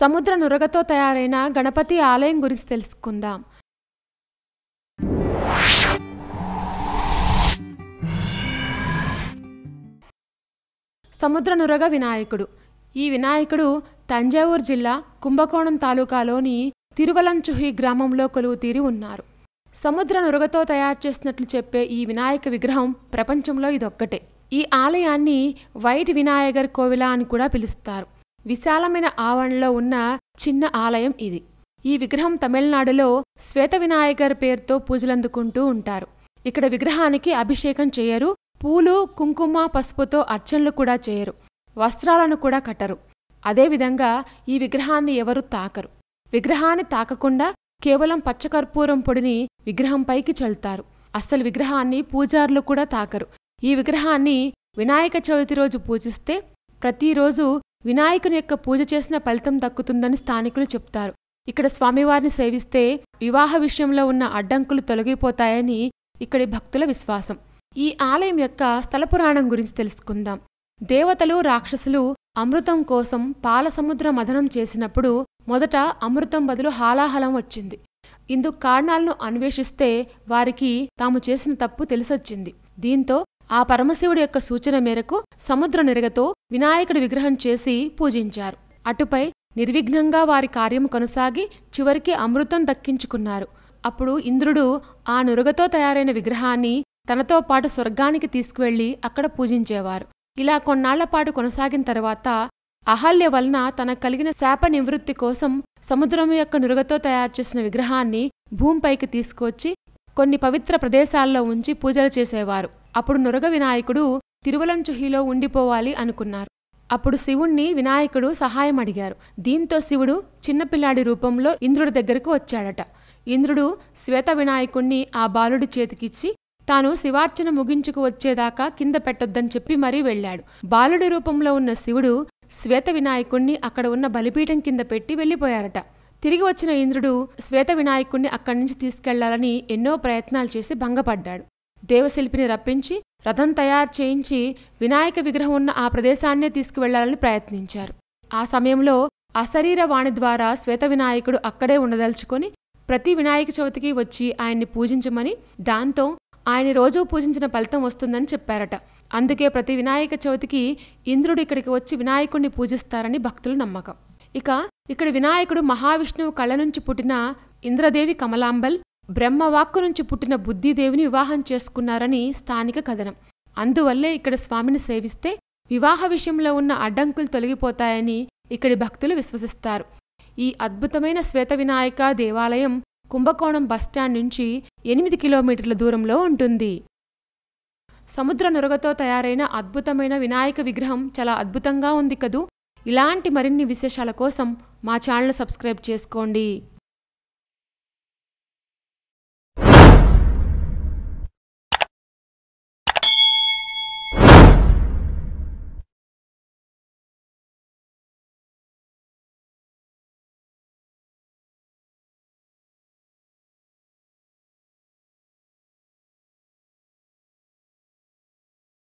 సముద్ర నురగతో తయారైన గణపతి ఆలయం గురించి తెలుసుకుందాం సముద్ర నురగ వినాయకుడు ఈ వినాయకుడు తంజావూరు జిల్లా కుంభకోణం తాలూకాలోని తిరువలంచుహి గ్రామంలో కొలువు తీరి ఉన్నారు సముద్ర నురగతో తయారు చేసినట్లు చెప్పే ఈ వినాయక విగ్రహం ప్రపంచంలో ఇదొక్కటే ఈ ఆలయాన్ని వైట్ వినాయకర్ కోవిల అని కూడా పిలుస్తారు విశాలమైన ఆవరణలో ఉన్న చిన్న ఆలయం ఇది ఈ విగ్రహం తమిళనాడులో శ్వేత వినాయకర్ పేరుతో పూజలందుకుంటూ ఉంటారు ఇక్కడ విగ్రహానికి అభిషేకం చేయరు పూలు కుంకుమ పసుపుతో అర్చనలు కూడా చేయరు వస్త్రాలను కూడా కట్టరు అదేవిధంగా ఈ విగ్రహాన్ని ఎవరు తాకరు విగ్రహాన్ని తాకకుండా కేవలం పచ్చకర్పూరం పొడిని విగ్రహంపైకి చల్లుతారు అస్సలు విగ్రహాన్ని పూజారులు కూడా తాకరు ఈ విగ్రహాన్ని వినాయక చవితి రోజు పూజిస్తే ప్రతిరోజు వినాయకుని యొక్క పూజ చేసిన ఫలితం దక్కుతుందని స్థానికులు చెప్తారు ఇక్కడ స్వామివారిని సేవిస్తే వివాహ విషయంలో ఉన్న అడ్డంకులు తొలగిపోతాయని ఇక్కడి భక్తుల విశ్వాసం ఈ ఆలయం యొక్క స్థల పురాణం గురించి తెలుసుకుందాం దేవతలు రాక్షసులు అమృతం కోసం పాలసముద్ర సముద్ర మథనం చేసినప్పుడు మొదట అమృతం బదులు హాలాహలం వచ్చింది ఇందుకు కారణాలను అన్వేషిస్తే వారికి తాము చేసిన తప్పు తెలిసొచ్చింది దీంతో ఆ పరమశివుడి యొక్క సూచన మేరకు సముద్ర నిరగతో వినాయకుడి విగ్రహం చేసి పూజించారు అటుపై నిర్విఘ్నంగా వారి కార్యం కొనసాగి చివరికి అమృతం దక్కించుకున్నారు అప్పుడు ఇంద్రుడు ఆ నురగతో తయారైన విగ్రహాన్ని తనతో పాటు స్వర్గానికి తీసుకువెళ్లి అక్కడ పూజించేవారు ఇలా పాటు కొనసాగిన తర్వాత అహల్య వలన తన కలిగిన శాప నివృత్తి కోసం సముద్రం యొక్క నురగతో తయారు చేసిన విగ్రహాన్ని భూమిపైకి తీసుకొచ్చి కొన్ని పవిత్ర ప్రదేశాల్లో ఉంచి పూజలు చేసేవారు అప్పుడు నురగ వినాయకుడు తిరువలంచుహిలో ఉండిపోవాలి అనుకున్నారు అప్పుడు శివుణ్ణి వినాయకుడు సహాయం అడిగారు దీంతో శివుడు చిన్నపిల్లాడి రూపంలో ఇంద్రుడి దగ్గరకు వచ్చాడట ఇంద్రుడు శ్వేత వినాయకుణ్ణి ఆ బాలుడి చేతికిచ్చి తాను శివార్చన ముగించుకు వచ్చేదాకా కింద పెట్టొద్దని చెప్పి మరీ వెళ్ళాడు బాలుడి రూపంలో ఉన్న శివుడు శ్వేత వినాయకుణ్ణి అక్కడ ఉన్న బలిపీఠం కింద పెట్టి వెళ్ళిపోయారట తిరిగి వచ్చిన ఇంద్రుడు శ్వేత వినాయకుణ్ణి అక్కడి నుంచి తీసుకెళ్లాలని ఎన్నో ప్రయత్నాలు చేసి భంగపడ్డాడు దేవశిల్పిని రప్పించి రథం తయారు చేయించి వినాయక విగ్రహం ఉన్న ఆ ప్రదేశాన్నే తీసుకువెళ్లాలని ప్రయత్నించారు ఆ సమయంలో అశరీర వాణి ద్వారా శ్వేత వినాయకుడు అక్కడే ఉండదలుచుకొని ప్రతి వినాయక చవితికి వచ్చి ఆయన్ని పూజించమని దాంతో ఆయన రోజూ పూజించిన ఫలితం వస్తుందని చెప్పారట అందుకే ప్రతి వినాయక చవితికి ఇంద్రుడు ఇక్కడికి వచ్చి వినాయకుడిని పూజిస్తారని భక్తులు నమ్మకం ఇక ఇక్కడ వినాయకుడు మహావిష్ణువు కళ్ళ నుంచి పుట్టిన ఇంద్రదేవి కమలాంబల్ బ్రహ్మవాక్కు నుంచి పుట్టిన బుద్ధిదేవిని వివాహం చేసుకున్నారని స్థానిక కథనం అందువల్లే ఇక్కడ స్వామిని సేవిస్తే వివాహ విషయంలో ఉన్న అడ్డంకులు తొలగిపోతాయని ఇక్కడి భక్తులు విశ్వసిస్తారు ఈ అద్భుతమైన శ్వేత వినాయక దేవాలయం కుంభకోణం బస్టాండ్ నుంచి ఎనిమిది కిలోమీటర్ల దూరంలో ఉంటుంది సముద్ర నురగతో తయారైన అద్భుతమైన వినాయక విగ్రహం చాలా అద్భుతంగా ఉంది కదూ ఇలాంటి మరిన్ని విశేషాల కోసం మా ఛానల్ సబ్స్క్రైబ్ చేసుకోండి